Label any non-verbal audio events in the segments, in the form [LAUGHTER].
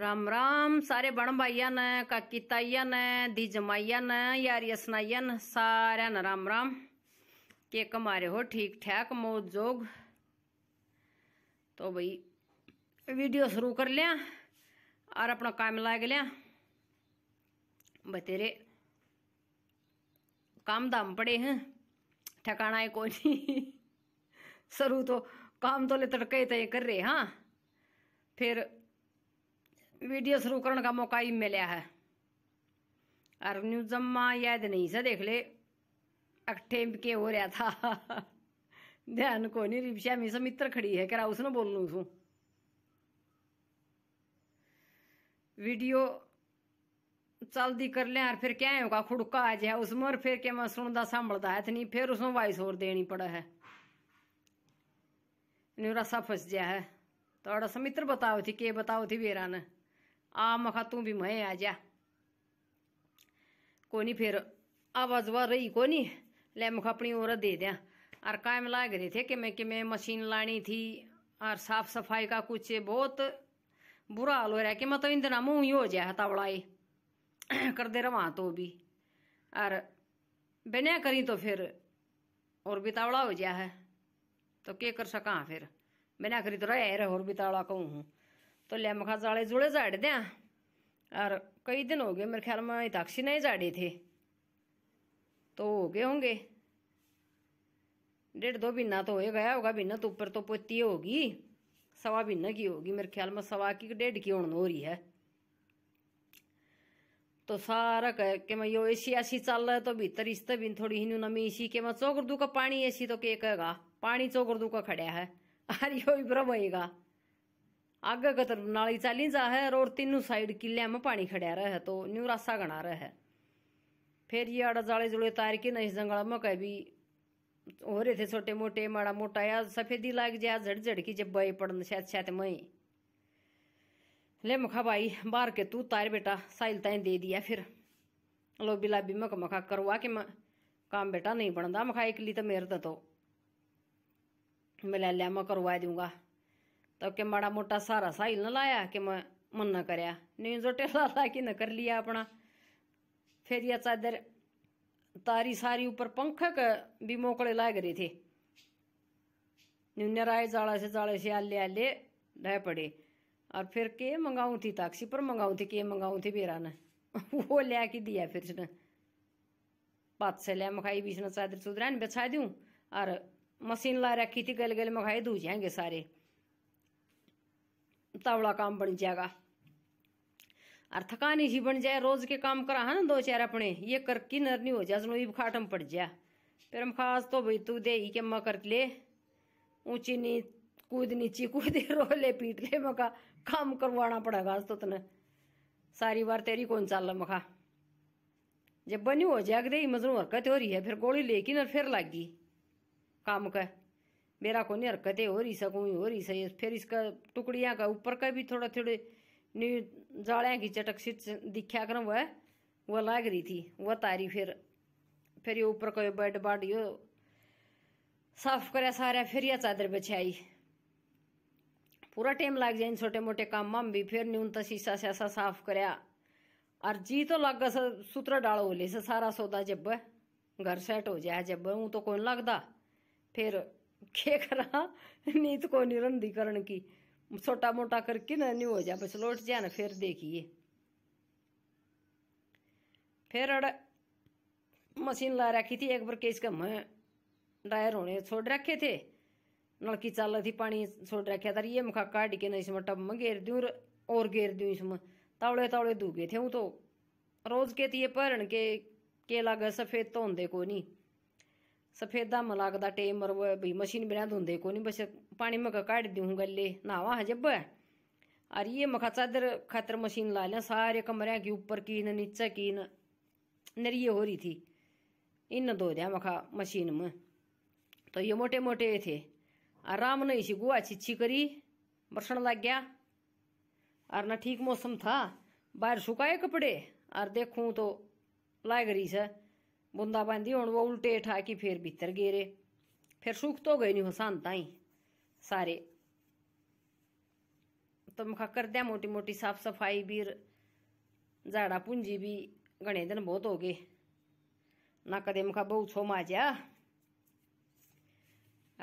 राम राम सारे बण भाइया ने ताइया ने दी जमाइया ने यारिया सुनाइया ने सारे ने राम राम के कमारे हो ठीक ठाक मौज जोग तो भाई वीडियो शुरू कर लिया और अपना काम लाग लिया बतेरे काम दाम पड़े हैं ठिकाना है कोई नहीं [LAUGHS] शुरू तो काम तो ले तड़के तय कर रहे हाँ फिर वीडियो शुरू करने का मौका ही मिलया है और न्यूज अम्मा याद नहीं से देख ले अकठे के हो रहा था [LAUGHS] ध्यान को नहीं रिप्शा में मित्र खड़ी है करा उसने बोल लू वीडियो वीडियो दी कर लें और फिर क्या होगा खुड़का आ जाए उसमें और फिर क्या मैं सुनता संभलता है तो नहीं फिर उसमें वॉइस और देनी पड़ा है न्यूरा सा फस गया है तो समित्र मित्र बताओ थी के बताओ थी बेरा ने आ मखा तू भी मैं आ जा कोनी फिर आवाज वा रही कोनी ले मुख अपनी औरत दे दें और कायम लाग रहे थे कि मैं कि मैं मशीन लानी थी और साफ सफाई का कुछ बहुत बुरा हाल हो रहा है कि मत इन दिनों मुँह ही हो जाए हतावड़ाई [COUGHS] कर दे रहा तो भी और बिना करी तो फिर और बितावड़ा हो जाए है तो क्या कर सका फिर बिना करी तो रह और बितावड़ा कहूँ हूँ तो लिया मैं वाले जुड़े झाड़ दें और कई दिन हो गए मेरे ख्याल में हिताक्षी नहीं जाड़े थे तो हो गए होंगे डेढ़ दो बिना तो हो गया होगा बिना तो ऊपर तो पोती होगी सवा बिना की होगी मेरे ख्याल में सवा की डेढ़ की उड़न हो रही है तो सारा कह के मैं यो ऐसी ऐसी चल रहा है तो भीतर इस बिन थोड़ी हिनू नमी इसी के मैं चौकर का पानी ऐसी तो के कहेगा पानी चौकर का खड़ा है [LAUGHS] अरे यो भ्रम होगा अग कतर नाली चाली जा है और तीनों साइड किले में पानी खड़ा रहे तो न्यूरासा गणा रहे फिर ये आड़ा जाले जुड़े तार के नहीं जंगल में कभी हो रहे थे छोटे मोटे माड़ा मोटा या सफेदी लाग जा झड़ झड़ की जब बई पड़न शायद शायद मई ले मखा भाई बाहर के तू तार बेटा साइल ताई दे दिया फिर लो बिला मक मखा करवा के काम बेटा नहीं बनता मखा एक ली तो मेरे तो मिला लिया मैं करवा दूंगा तब કે મારા મોટા સારા સાહિલ ન લાયા કે મન ન કર્યા कि જોટેલા લાગીને કરી લીયા આપણા ફેરિયા ચાદર તારી સારી ઉપર પંખક બી મોકળે લાગ રહી થી न्यूनराय जाड़ा से जाड़े से आले आले ढह पड़े और फिर के मंगाऊ थी ताक्सी पर मंगाऊ थी के मंगाऊ थी बेरा ने [LAUGHS] वो ले के दिया फिर उसने पात से लिया मखाई बीच ने चादर चुदरा बिछा दूं और मशीन ला रखी थी गल गल मखाई दूज जाएंगे सारे तावड़ा काम बन जाएगा और थकान ही बन जाए रोज के काम करा है हाँ ना दो चार अपने ये करके नर नहीं हो जाए सुनो ये खाटम पड़ जाए फिर हम खास तो भाई तू दे के माँ कर ले ऊंची नी कूद नीची कूद रो ले पीट ले मका काम करवाना पड़ेगा तो तने सारी बार तेरी कौन चाल मखा जब बनी हो जाग दे मजनू हरकत हो रही है फिर गोली लेकिन और फिर लागी काम का मेरा को नहीं है हो रही सकूँ हो रही सही फिर इसका टुकड़िया का ऊपर का भी थोड़ा थोड़े जाड़े की चटक सिट दिखा कर वह वह लाग रही थी वह तारी फिर फिर ये ऊपर का बेड बाड यो साफ कर सारे फिर यह चादर बिछाई पूरा टाइम लग जाए छोटे मोटे काम में भी फिर न्यून तो शीशा शैसा साफ कराया और जी तो लग गया सुतरा डाल ओले सारा सौदा जब घर सेट हो जाए जब ऊँ तो कौन लगता फिर खेखरा नीत को निरंधीकरण की छोटा मोटा करके ना नहीं हो जा बस लौट जा ना फिर देखिए फिर अड़ मशीन ला रखी थी एक बार केस इसका मैं डायर होने छोड़ रखे थे नलकी चल थी पानी छोड़ रखे था ये मुखा काट के ना इसमें टब में घेर दूँ और घेर दूँ इसमें तावड़े तावड़े दूगे थे हूँ तो रोज के थी ये के केला गए सफेद तो को नहीं सफेदा में लागदा टेम मर वो मशीन बिना धुंधे को नहीं बस पानी में काट दूँ गले नहावा है जब और ये मखा चादर खातर मशीन ला लिया सारे कमरे की ऊपर की न नीचे की न नरिये हो रही थी इन दो दिया मखा मशीन में तो ये मोटे मोटे थे आराम नहीं सी गुआ छिछी करी बरसन लग गया और ना ठीक मौसम था बाहर सुखाए कपड़े और देखूँ तो लाग रही से बूंदा बंदी हूँ वो उल्टे ठा के फिर भीतर गेरे फिर सुख तो गए नहीं हुसान ताई सारे तो मुखा कर दिया मोटी मोटी साफ सफाई भी झाड़ा पूंजी भी घने दिन बहुत हो गए ना कदे मुखा बहु छो माजा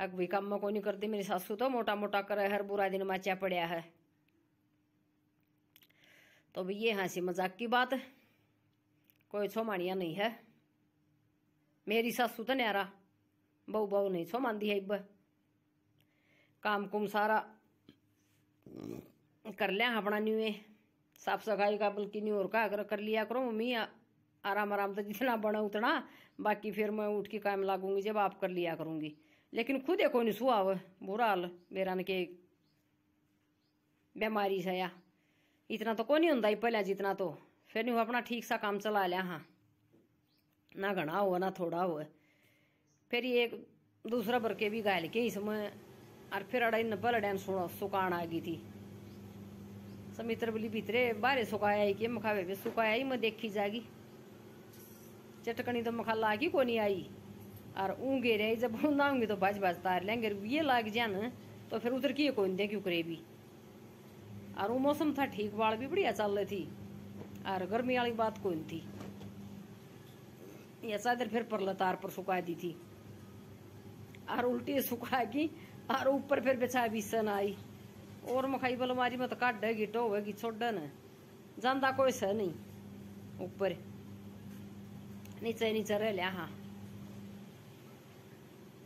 अग भी कम को नहीं करती मेरी सासू तो मोटा मोटा करे हर बुरा दिन माचा पड़िया है तो भी ये हंसी मजाक की बात कोई छो मानिया नहीं है मेरी सासू तो न्यारा बहू बहू नहीं सो मानी है इब काम कुम सारा कर लिया अपना न्यू साफ सफाई का बल्कि न्यू और का अगर कर लिया करो मम्मी आराम आराम तो जितना बना उतना बाकी फिर मैं उठ के काम लागूंगी जब आप कर लिया करूंगी लेकिन खुद एक कोई नहीं सुहा बुरा हाल मेरा के बीमारी सया इतना तो कोई नहीं होता पहले जितना तो फिर नहीं अपना ठीक सा काम चला लिया हाँ ना घना हो ना थोड़ा हो फिर एक दूसरा बरके भी गायल के ही समय और फिर अड़ाई नब्बे लड़ाई सुनो सुकान आ गई थी समित्र बोली भीतरे बारे सुखाया ही के मखावे पे सुखाया ही मैं देखी जागी चटकनी तो मखा लागी को नहीं आई और ऊँगे रहे जब हम नाऊंगे तो भाज भाज तार लेंगे ये लाग जान तो फिर उधर की कोई दे क्यों करे भी और वो मौसम था ठीक बाढ़ भी बढ़िया चल रही थी और गर्मी वाली बात कोई थी ये चादर फिर पर लतार पर सुखा दी थी और उल्टी सुखा की और ऊपर फिर बेचा बीसन आई और मखाई बलमारी में तो काट है गिटो होगी छोड़ न जाना कोई स नहीं ऊपर नीचे नीचे रह लिया हाँ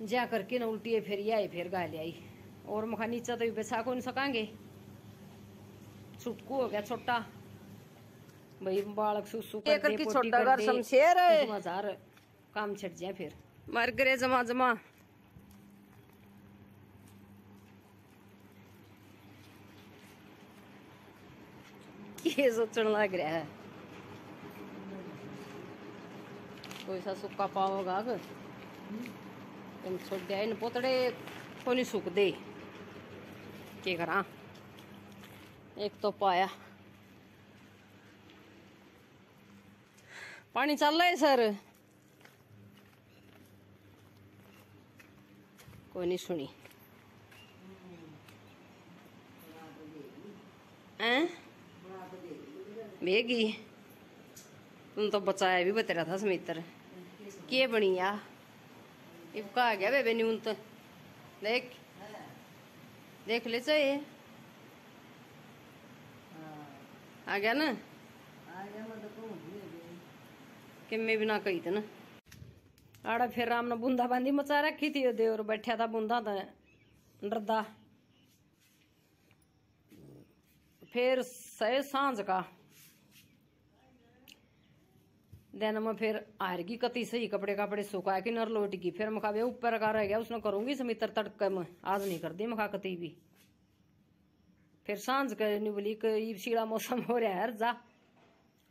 जा करके ना उल्टी फिर आई फिर गा लिया और मखा नीचा तो बेचा को नहीं सकेंगे छुटकू हो गया छोटा भाई बालक सुसु कर शमशेर है मजार काम जाए फिर मर गए जमा जमा ये सोचने लग रहा है कोई सा सुखा पाव गाग तुम छोड़ दिया इन पोतड़े को नहीं सूख दे के करा एक तो पाया पानी चल रहा है सर कोई नहीं सुनी बेगी तुम तो बचाया भी बतेरा था समित्र के बनी आ इका आ गया बेबे न्यून तो देख देख ले चाहिए आ गया ना किम्मे बिना कही थे ना आड़ा फिर राम ने बूंदा बांधी मचा रखी थी देवर बैठा था बूंदा तो डरदा फिर सह सांझ का दिन में फिर हार की कति सही कपड़े कपड़े सुखाए कि नर लोट की फिर मखा ऊपर का रह गया उसने करूंगी समित्र तड़के में आज नहीं कर दी मखा कति भी फिर सांझ कर बोली शीला मौसम हो रहा है जा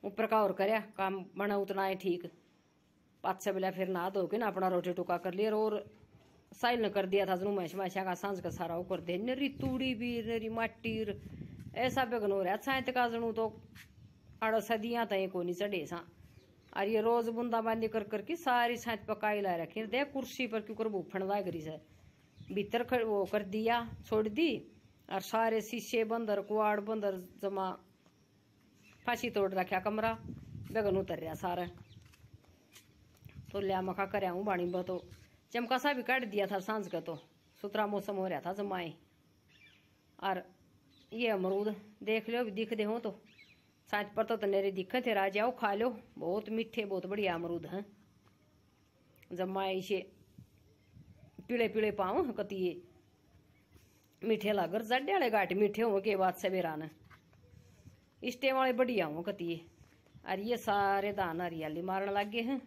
उपर का और कर काम बना उतना है ठीक पाँच पाछे बिला फिर नहा धो के ना अपना रोटी टुका कर लिया और साइल ने कर दिया था जनू महेश महेशा का सांझ का सारा वो कर दे नरी तूड़ी भी नरी माटी ऐसा बेगन हो रहा अच्छा का जनू तो आड़ सदियाँ तय को नहीं चढ़े सा और ये रोज बूंदा बांदी कर करके सारी साइंत पकाई लाए रखी दे कुर्सी पर क्यों कर भूफण करी से भीतर वो कर दिया छोड़ दी और सारे शीशे बंदर कुआड़ बंदर जमा फांसी तोड़ रखा कमरा बेगन उतर रहा सारा तो लिया मखा कर हूँ बाणी ब भी काट दिया था सांझ का तो सुथरा मौसम हो रहा था जमाए और ये अमरूद देख लो दिख दे हो तो साँच पर तो तनेरे तो दिखे थे राजाओ खा लो बहुत मीठे बहुत बढ़िया अमरूद हैं माए इसे पीले पीले पाऊँ कती मीठे लागर जड्डे वाले गाठ मीठे हो के बाद सवेरा ने इस वाले बढ़िया हूँ कती और सारे धान हरियाली मारन लग गए हैं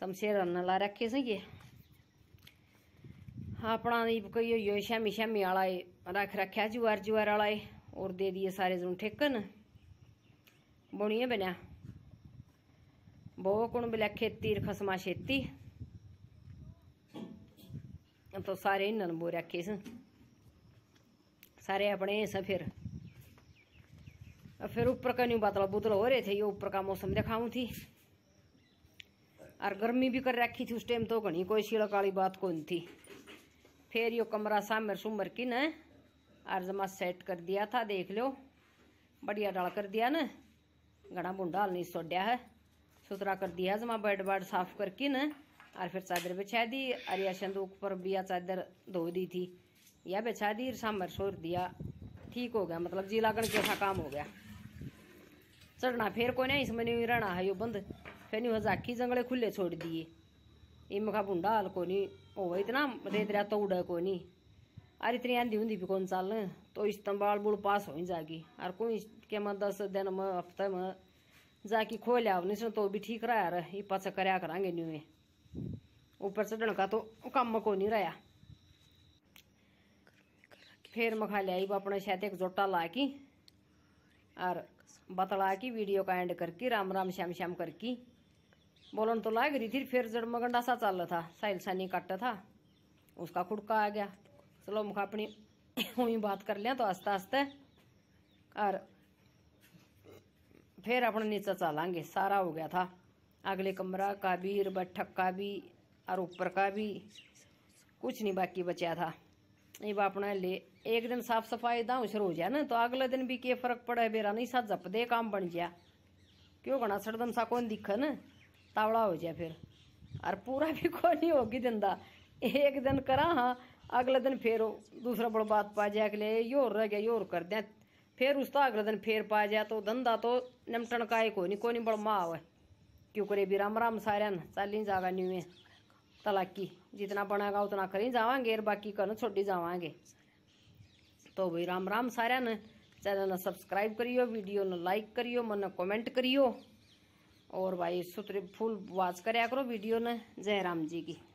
शमशेर रन ला रखे से ये अपना कोई यो शामी शामी आला रख रखा जुआर जुआर आला और दे दिए सारे जन ठेकन बुनिए बना बो कुण बिला खेती खसमा छेती तो सारे इन्हन बो रखे सारे अपने फिर और तो फिर ऊपर का न्यू बादल बुदल हो रहे थे ये ऊपर का मौसम दिखाऊँ थी और गर्मी भी कर रखी थी उस टाइम तो घनी कोई सीड़ काली बात कौन थी फिर यो कमरा सामर सुमर की न अर्जमा सेट कर दिया था देख लो बढ़िया डाल कर दिया न घना बूंदा हल नहीं सोडया है सुथरा कर दिया जमा बेड बाड साफ करके न और फिर चादर बिछा दी और या संदूक पर या चादर धो दी थी या बिछा दी सामर सोर दिया ठीक हो गया मतलब जी लागन कैसा काम हो गया चढ़ना फिर कोई नहीं इसमें नहीं रहना है यो बंद फिर नहीं जाकी जंगले खुले छोड़ दिए इम का बुंडा हाल को नहीं हो इतना रेतरा तो उड़ा को नहीं अरे इतनी आंधी हूँ भी कौन साल तो इस तंबाल बुड़ पास हो जागी और कोई के मैं दस दिन में हफ्ते में जाके आओ नहीं तो भी ठीक रहा यार ये पच कराया करांगे न्यू ऊपर चढ़ने का तो कम को नहीं रहा फिर मखा लिया अपने शायद एक जोटा ला की और बतला की वीडियो का एंड करके राम राम श्याम श्याम करके बोलन तो लाग रही थी फिर जड़मगंडा सा चल रहा था साइल सानी कट था उसका खुड़का आ गया चलो मुखा अपनी हुई बात कर लिया तो आस्ते आस्ते और फिर अपने नीचे चलेंगे सारा हो गया था अगले कमरा का भी बैठक का भी और ऊपर का भी कुछ नहीं बाकी बचा था ये अपना ले एक दिन साफ सफाई दाऊ शुरू हो जाए ना तो अगले दिन भी के फर्क पड़े बेरा नहीं सा जप दे काम बन जाए क्यों घना सड़दम सा कौन दिखे ना तावड़ा हो जाए फिर और पूरा भी कोई नहीं होगी दिंदा एक दिन करा हाँ अगले दिन फिर दूसरा बड़ बात पा जाए अगले यो और रह गया यो और कर दें फिर तो अगले दिन फिर पा जाए तो धंधा तो निमटन का ही कोई नहीं कोई नहीं बड़ माँ आवे क्यों करे भी राम राम सारे चाली जागा नहीं है तलाकी जितना बनेगा उतना करी जावे और बाकी कर छोड़ी जावांगे तो भाई राम राम सारे ने चैनल ने सब्सक्राइब करियो वीडियो ने लाइक करियो मन कमेंट करियो और भाई सुतरी फूल वाच करो वीडियो ने जय राम जी की